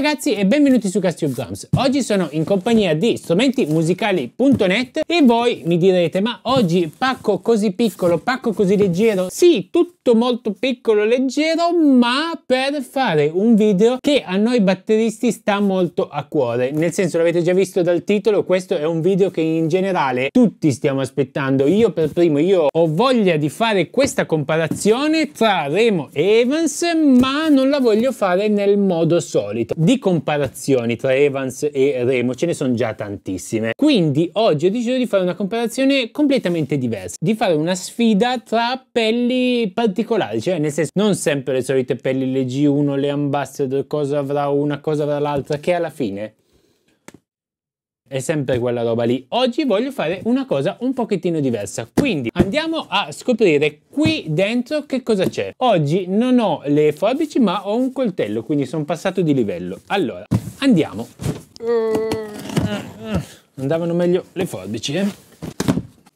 ragazzi e benvenuti su Castube Drums. Oggi sono in compagnia di strumentimusicali.net e voi mi direte ma oggi pacco così piccolo, pacco così leggero? Sì, tutto molto piccolo, leggero, ma per fare un video che a noi batteristi sta molto a cuore. Nel senso, l'avete già visto dal titolo, questo è un video che in generale tutti stiamo aspettando. Io per primo, io ho voglia di fare questa comparazione tra Remo e Evans, ma non la voglio fare nel modo solito di comparazioni tra Evans e Remo ce ne sono già tantissime. Quindi oggi ho deciso di fare una comparazione completamente diversa, di fare una sfida tra pelli particolari, cioè nel senso non sempre le solite pelli, le G1, le Ambassador, cosa avrà una, cosa avrà l'altra, che alla fine è sempre quella roba lì. Oggi voglio fare una cosa un pochettino diversa, quindi andiamo a scoprire qui dentro che cosa c'è. Oggi non ho le forbici ma ho un coltello, quindi sono passato di livello. Allora, andiamo. Andavano meglio le forbici, eh?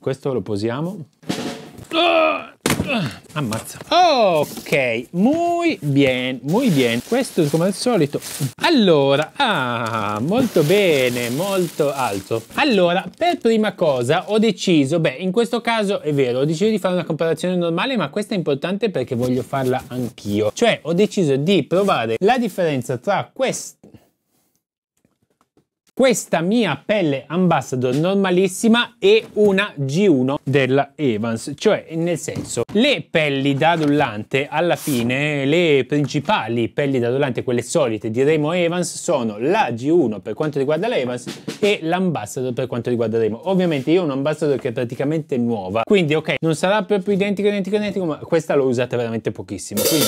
Questo lo posiamo. Ah! Ammazza. Ok, muy bien, muy bien. Questo come al solito. Allora, ah, molto bene, molto alto. Allora, per prima cosa ho deciso, beh, in questo caso è vero, ho deciso di fare una comparazione normale, ma questa è importante perché voglio farla anch'io. Cioè, ho deciso di provare la differenza tra questo questa mia pelle ambassador normalissima è una G1 della Evans, cioè nel senso le pelli da addullante alla fine, le principali pelli da addullante, quelle solite di Remo Evans sono la G1 per quanto riguarda la Evans e l'ambassador per quanto riguarda Remo. Ovviamente io ho un ambassador che è praticamente nuova, quindi ok, non sarà proprio identico, identico, identico, ma questa l'ho usata veramente pochissimo, quindi...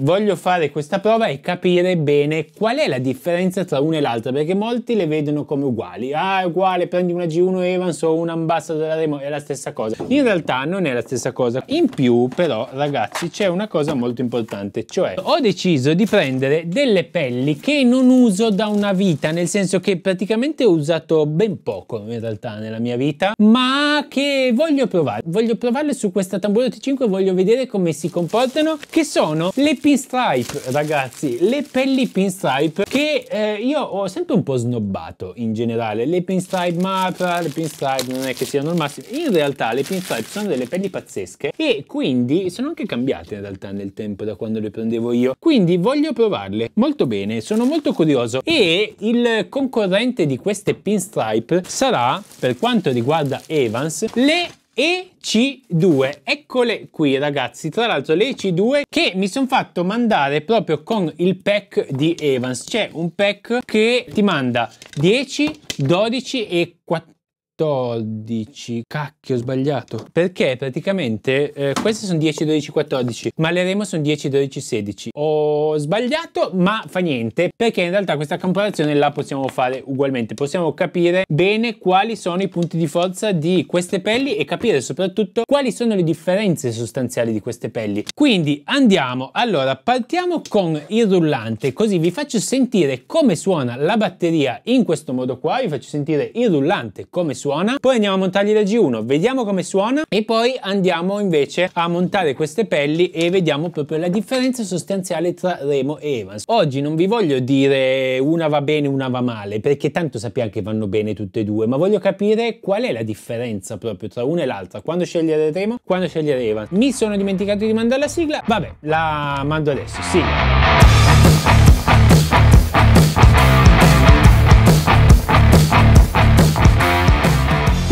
Voglio fare questa prova e capire bene qual è la differenza tra una e l'altra, perché molti le vedono come uguali. Ah, è uguale, prendi una G1 Evans o un Ambassador della Remo, è la stessa cosa. In realtà non è la stessa cosa. In più, però, ragazzi, c'è una cosa molto importante, cioè ho deciso di prendere delle pelli che non uso da una vita, nel senso che praticamente ho usato ben poco in realtà nella mia vita, ma che voglio provare. Voglio provarle su questa Tamburo T5 voglio vedere come si comportano, che sono le più pinstripe, ragazzi, le pelli pinstripe che eh, io ho sempre un po' snobbato in generale. Le pinstripe Matra, le pinstripe non è che siano il massimo. In realtà le pinstripe sono delle pelli pazzesche e quindi sono anche cambiate in realtà nel tempo da quando le prendevo io. Quindi voglio provarle molto bene, sono molto curioso. E il concorrente di queste pinstripe sarà, per quanto riguarda Evans, le EC2, eccole qui ragazzi, tra l'altro le EC2 che mi sono fatto mandare proprio con il pack di Evans, c'è un pack che ti manda 10, 12 e 14 14. Cacchio, ho sbagliato. Perché praticamente eh, queste sono 10, 12, 14, ma le remo sono 10, 12, 16. Ho sbagliato, ma fa niente, perché in realtà questa comparazione la possiamo fare ugualmente. Possiamo capire bene quali sono i punti di forza di queste pelli e capire soprattutto quali sono le differenze sostanziali di queste pelli. Quindi andiamo. Allora, partiamo con il rullante, così vi faccio sentire come suona la batteria in questo modo qua. Vi faccio sentire il rullante come suona suona, poi andiamo a montargli la G1, vediamo come suona e poi andiamo invece a montare queste pelli e vediamo proprio la differenza sostanziale tra Remo e Evans. Oggi non vi voglio dire una va bene, una va male, perché tanto sappiamo che vanno bene tutte e due, ma voglio capire qual è la differenza proprio tra una e l'altra, quando scegliere Remo, quando scegliere Evans. Mi sono dimenticato di mandare la sigla, vabbè, la mando adesso, sigla.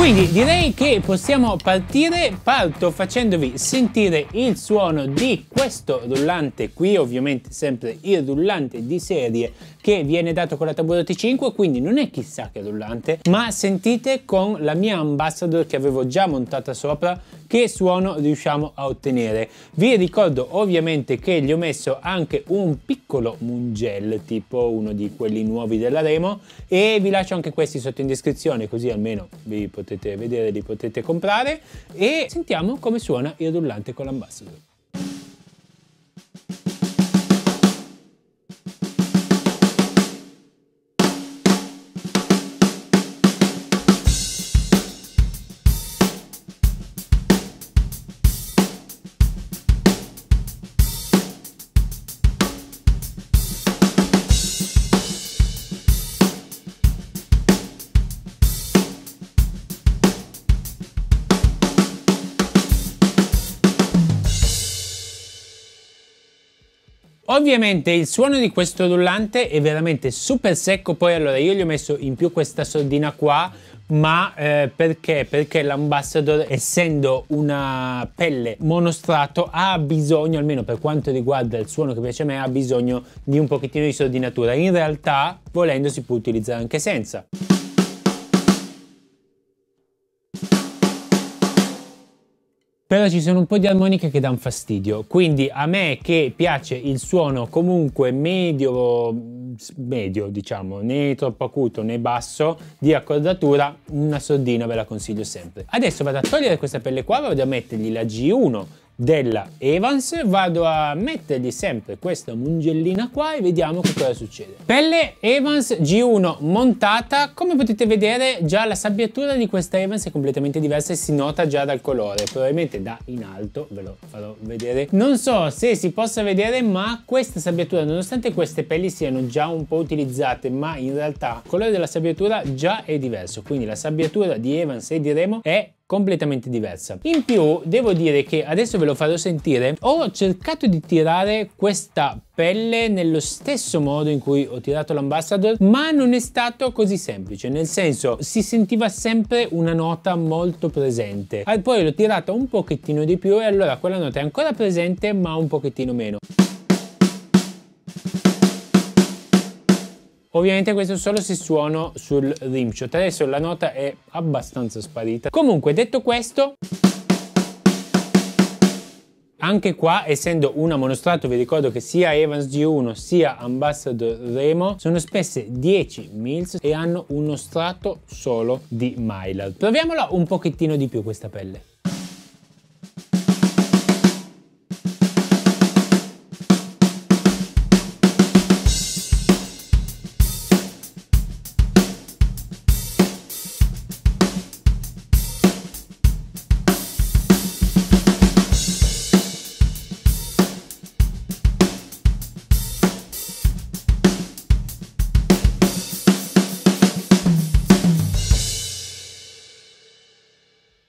Quindi direi che possiamo partire, parto facendovi sentire il suono di questo rullante qui, ovviamente sempre il rullante di serie che viene dato con la Tabula T5, quindi non è chissà che rullante, ma sentite con la mia Ambassador che avevo già montata sopra che suono riusciamo a ottenere. Vi ricordo ovviamente che gli ho messo anche un piccolo mungel, tipo uno di quelli nuovi della Remo, e vi lascio anche questi sotto in descrizione, così almeno vi potete potete vedere, li potete comprare e sentiamo come suona il rullante con l'ambassador. Ovviamente il suono di questo rullante è veramente super secco, poi allora io gli ho messo in più questa sordina qua, ma eh, perché? Perché l'Ambassador essendo una pelle monostrato ha bisogno, almeno per quanto riguarda il suono che piace a me, ha bisogno di un pochettino di sordinatura. In realtà volendo si può utilizzare anche senza. però ci sono un po' di armoniche che danno fastidio. Quindi a me che piace il suono comunque medio, medio diciamo, né troppo acuto né basso di accordatura, una sordina ve la consiglio sempre. Adesso vado a togliere questa pelle qua, vado a mettergli la G1 della Evans vado a mettergli sempre questa mungellina qua e vediamo che cosa succede pelle Evans G1 montata come potete vedere già la sabbiatura di questa Evans è completamente diversa e si nota già dal colore probabilmente da in alto ve lo farò vedere non so se si possa vedere ma questa sabbiatura nonostante queste pelli siano già un po' utilizzate ma in realtà il colore della sabbiatura già è diverso quindi la sabbiatura di Evans e di Remo è completamente diversa. In più devo dire che adesso ve lo farò sentire, ho cercato di tirare questa pelle nello stesso modo in cui ho tirato l'ambassador ma non è stato così semplice nel senso si sentiva sempre una nota molto presente ah, poi l'ho tirata un pochettino di più e allora quella nota è ancora presente ma un pochettino meno Ovviamente questo solo se suono sul rimshot, cioè, adesso la nota è abbastanza sparita. Comunque detto questo... Anche qua, essendo una monostrato, vi ricordo che sia Evans G1 sia Ambassador Remo sono spesse 10 mils e hanno uno strato solo di Mylar. Proviamola un pochettino di più questa pelle.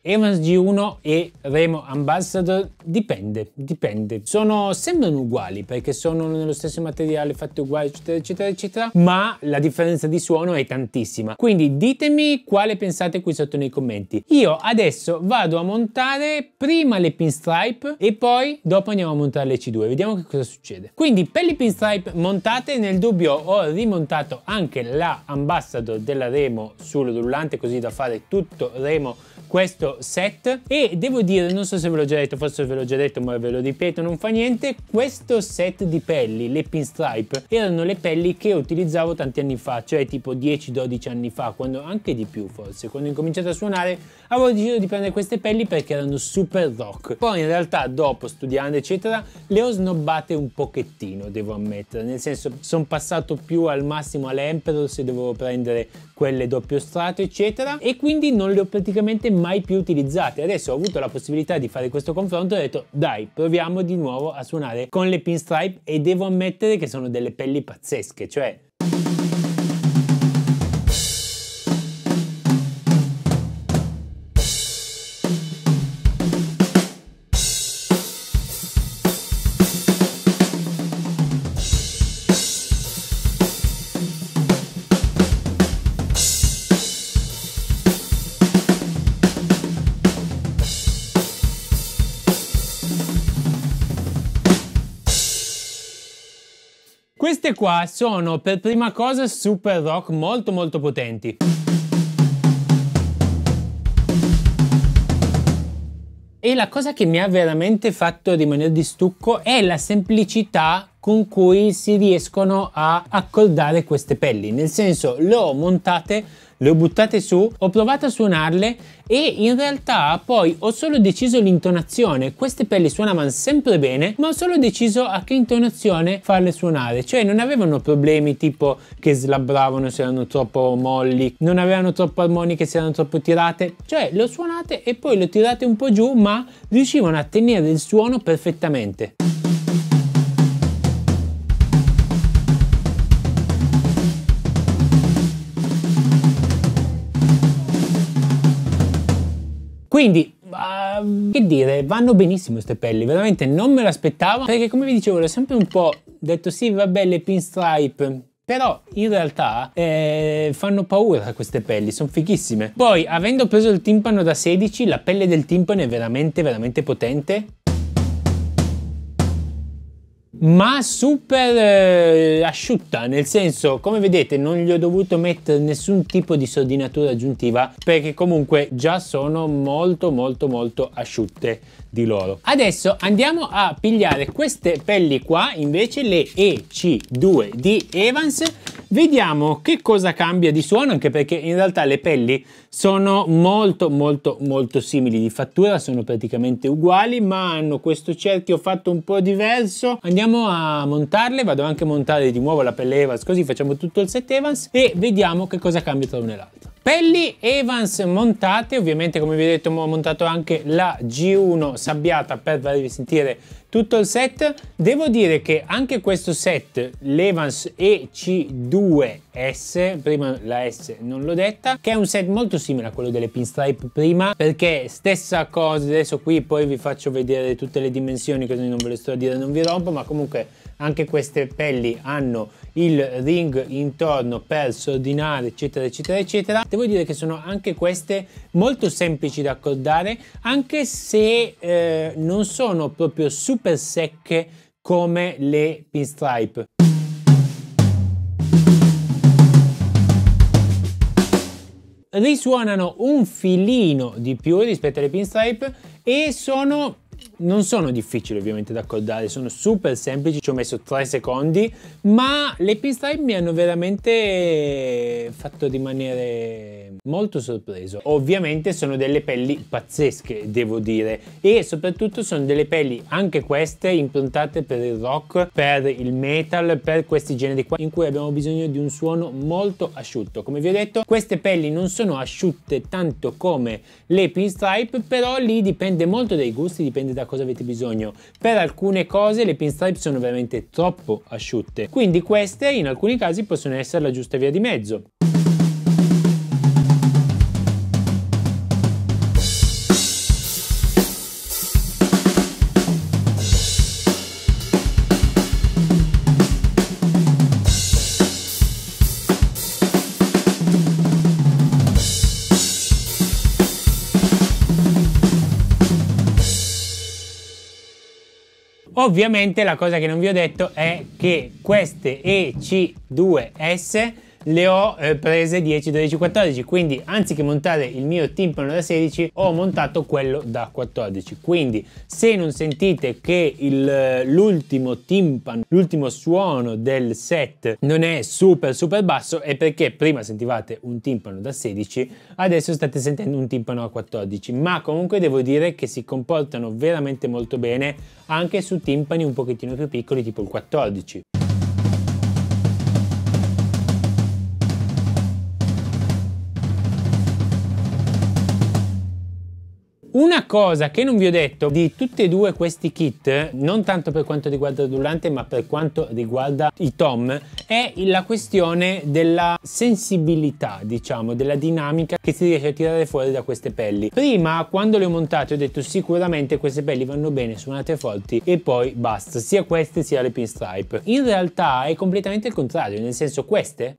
Evans G1 e Remo Ambassador dipende, dipende. Sono, sembrano uguali perché sono nello stesso materiale, fatti uguali, eccetera, eccetera, eccetera, ma la differenza di suono è tantissima. Quindi ditemi quale pensate qui sotto nei commenti. Io adesso vado a montare prima le pinstripe e poi dopo andiamo a montare le C2. Vediamo che cosa succede. Quindi per le pinstripe montate nel dubbio ho rimontato anche la Ambassador della Remo sul rullante così da fare tutto Remo questo set e devo dire, non so se ve l'ho già detto, forse ve l'ho già detto ma ve lo ripeto, non fa niente, questo set di pelli, le pinstripe, erano le pelli che utilizzavo tanti anni fa, cioè tipo 10-12 anni fa, quando, anche di più forse, quando ho incominciato a suonare avevo deciso di prendere queste pelli perché erano super rock. Poi in realtà dopo studiando eccetera le ho snobbate un pochettino, devo ammettere, nel senso sono passato più al massimo all'Emperor se dovevo prendere quelle doppio strato eccetera e quindi non le ho praticamente mai più utilizzate. Adesso ho avuto la possibilità di fare questo confronto e ho detto dai, proviamo di nuovo a suonare con le pinstripe e devo ammettere che sono delle pelli pazzesche, cioè Queste qua sono per prima cosa super rock molto molto potenti. E la cosa che mi ha veramente fatto rimanere di stucco è la semplicità con cui si riescono a accordare queste pelli. Nel senso, le ho montate, le ho buttate su, ho provato a suonarle e in realtà poi ho solo deciso l'intonazione. Queste pelli suonavano sempre bene, ma ho solo deciso a che intonazione farle suonare. Cioè non avevano problemi tipo che slabravano se erano troppo molli, non avevano troppo armoniche se erano troppo tirate. Cioè le ho suonate e poi le ho tirate un po' giù, ma riuscivano a tenere il suono perfettamente. Quindi, uh, che dire, vanno benissimo queste pelli, veramente non me l'aspettavo, perché come vi dicevo, l'ho sempre un po' detto sì, vabbè, le pinstripe, però in realtà eh, fanno paura queste pelli, sono fighissime. Poi, avendo preso il timpano da 16, la pelle del timpano è veramente, veramente potente ma super eh, asciutta, nel senso come vedete non gli ho dovuto mettere nessun tipo di sordinatura aggiuntiva perché comunque già sono molto molto molto asciutte di loro. Adesso andiamo a pigliare queste pelli qua, invece le EC2 di Evans. Vediamo che cosa cambia di suono, anche perché in realtà le pelli sono molto molto molto simili di fattura, sono praticamente uguali, ma hanno questo cerchio fatto un po' diverso. Andiamo a montarle, vado anche a montare di nuovo la pelle Evans, così facciamo tutto il set Evans e vediamo che cosa cambia tra una e l'altra. Pelli Evans montate, ovviamente come vi ho detto ho montato anche la G1 sabbiata per farvi sentire tutto il set. Devo dire che anche questo set, l'Evans EC2S, prima la S non l'ho detta, che è un set molto simile a quello delle pinstripe prima, perché stessa cosa, adesso qui poi vi faccio vedere tutte le dimensioni, così non ve le sto a dire, non vi rompo, ma comunque anche queste pelli hanno il ring intorno per sordinare eccetera eccetera eccetera devo dire che sono anche queste molto semplici da accordare anche se eh, non sono proprio super super secche come le pinstripe. Risuonano un filino di più rispetto alle pinstripe e sono non sono difficili ovviamente da accordare, sono super semplici, ci ho messo 3 secondi, ma le pinstripe mi hanno veramente fatto rimanere molto sorpreso. Ovviamente sono delle pelli pazzesche, devo dire, e soprattutto sono delle pelli, anche queste, improntate per il rock, per il metal, per questi generi qua, in cui abbiamo bisogno di un suono molto asciutto. Come vi ho detto, queste pelli non sono asciutte tanto come le pinstripe, però lì dipende molto dai gusti, dipende da cosa avete bisogno. Per alcune cose le pinstripe sono veramente troppo asciutte, quindi queste in alcuni casi possono essere la giusta via di mezzo. Ovviamente la cosa che non vi ho detto è che queste EC2S le ho eh, prese 10, 12, 14, quindi anziché montare il mio timpano da 16 ho montato quello da 14. Quindi se non sentite che eh, l'ultimo timpano, l'ultimo suono del set non è super super basso è perché prima sentivate un timpano da 16, adesso state sentendo un timpano a 14, ma comunque devo dire che si comportano veramente molto bene anche su timpani un pochettino più piccoli tipo il 14. Una cosa che non vi ho detto di tutti e due questi kit, non tanto per quanto riguarda il durante ma per quanto riguarda i tom, è la questione della sensibilità, diciamo, della dinamica che si riesce a tirare fuori da queste pelli. Prima, quando le ho montate, ho detto sicuramente queste pelli vanno bene suonate forti e poi basta, sia queste sia le pinstripe. In realtà è completamente il contrario, nel senso queste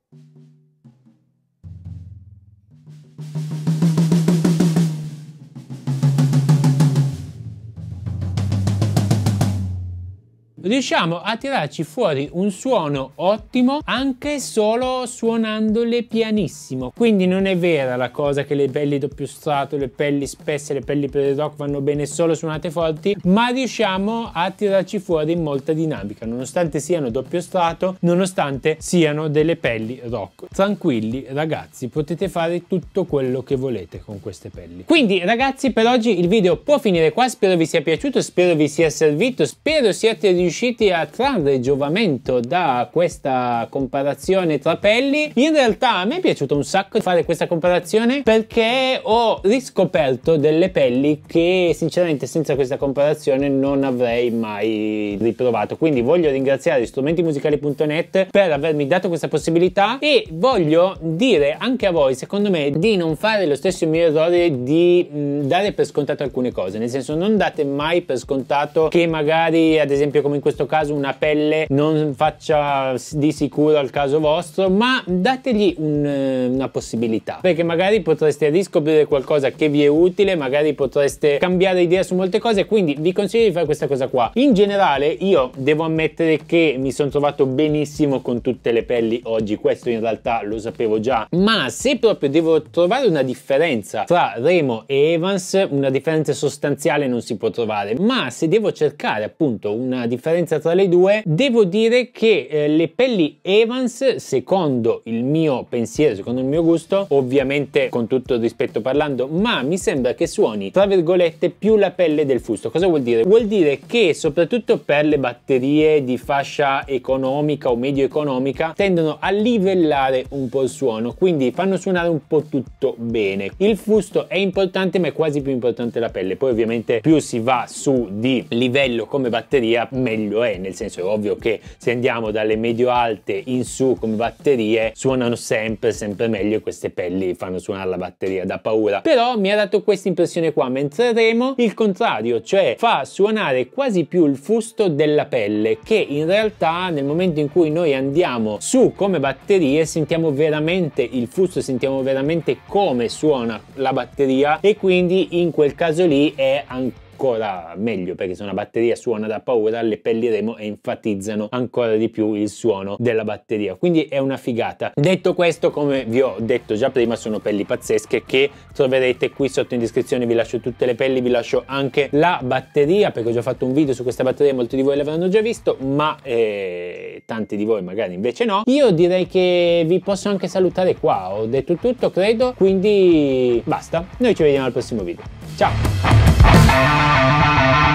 riusciamo a tirarci fuori un suono ottimo anche solo suonandole pianissimo. Quindi non è vera la cosa che le pelli doppio strato, le pelli spesse, le pelli per il rock vanno bene solo suonate forti, ma riusciamo a tirarci fuori molta dinamica, nonostante siano doppio strato, nonostante siano delle pelli rock. Tranquilli ragazzi, potete fare tutto quello che volete con queste pelli. Quindi ragazzi per oggi il video può finire qua, spero vi sia piaciuto, spero vi sia servito, spero siate riusciti riusciti a trarre giovamento da questa comparazione tra pelli. In realtà a me è piaciuto un sacco fare questa comparazione perché ho riscoperto delle pelli che sinceramente senza questa comparazione non avrei mai riprovato. Quindi voglio ringraziare strumentimusicali.net per avermi dato questa possibilità e voglio dire anche a voi, secondo me, di non fare lo stesso mio errore di mh, mm, dare per scontato alcune cose. Nel senso, non date mai per scontato che magari, ad esempio, come in questo questo caso una pelle non faccia di sicuro al caso vostro ma dategli un, eh, una possibilità perché magari potreste riscoprire qualcosa che vi è utile magari potreste cambiare idea su molte cose quindi vi consiglio di fare questa cosa qua in generale io devo ammettere che mi sono trovato benissimo con tutte le pelli oggi questo in realtà lo sapevo già ma se proprio devo trovare una differenza tra Remo e Evans una differenza sostanziale non si può trovare ma se devo cercare appunto una differenza differenza tra le due, devo dire che eh, le pelli Evans, secondo il mio pensiero, secondo il mio gusto, ovviamente con tutto il rispetto parlando, ma mi sembra che suoni, tra virgolette, più la pelle del fusto. Cosa vuol dire? Vuol dire che soprattutto per le batterie di fascia economica o medio economica tendono a livellare un po' il suono, quindi fanno suonare un po' tutto bene. Il fusto è importante, ma è quasi più importante la pelle. Poi ovviamente più si va su di livello come batteria, meglio meglio è, nel senso è ovvio che se andiamo dalle medio alte in su come batterie suonano sempre sempre meglio queste pelli fanno suonare la batteria da paura. Però mi ha dato questa impressione qua, mentre Remo il contrario, cioè fa suonare quasi più il fusto della pelle che in realtà nel momento in cui noi andiamo su come batterie sentiamo veramente il fusto, sentiamo veramente come suona la batteria e quindi in quel caso lì è ancora ancora meglio perché se una batteria suona da paura le pelliremo e enfatizzano ancora di più il suono della batteria quindi è una figata detto questo come vi ho detto già prima sono pelli pazzesche che troverete qui sotto in descrizione vi lascio tutte le pelli vi lascio anche la batteria perché ho già fatto un video su questa batteria molti di voi l'avranno già visto ma eh, tanti di voi magari invece no io direi che vi posso anche salutare qua ho detto tutto credo quindi basta noi ci vediamo al prossimo video ciao Música